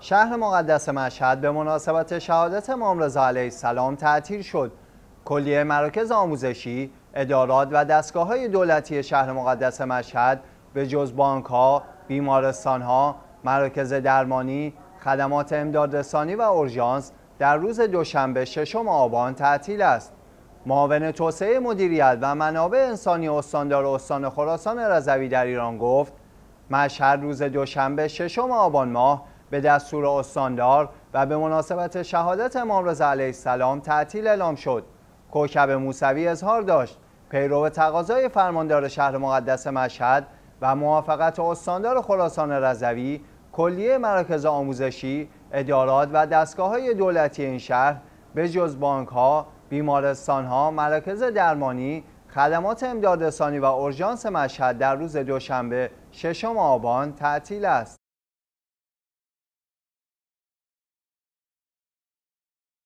شهر مقدس مشهد به مناسبت شهادت امام رضا علیه السلام تعطیل شد. کلیه مراکز آموزشی، ادارات و دستگاه های دولتی شهر مقدس مشهد به جز بانک ها، بیمارستان ها، مراکز درمانی، خدمات امدادرسانی و اورژانس در روز دوشنبه ششم آبان تعطیل است. معاون توسعه مدیریت و منابع انسانی استاندار استان خراسان رضوی در ایران گفت مشهد روز دوشنبه ششم آبان ماه به دستور استاندار و به مناسبت شهادت امام رضا علیه السلام تعطیل اعلام شد کوکب موسوی اظهار داشت پیرو تقاضای فرماندار شهر مقدس مشهد و موافقت استاندار خراسان رضوی کلیه مراکز آموزشی ادارات و دستگاه های دولتی این شهر به جز بانک ها، بیمارستان ها، مراکز درمانی، خدمات امدادرسانی و اورژانس مشهد در روز دوشنبه ششم آبان تعطیل است.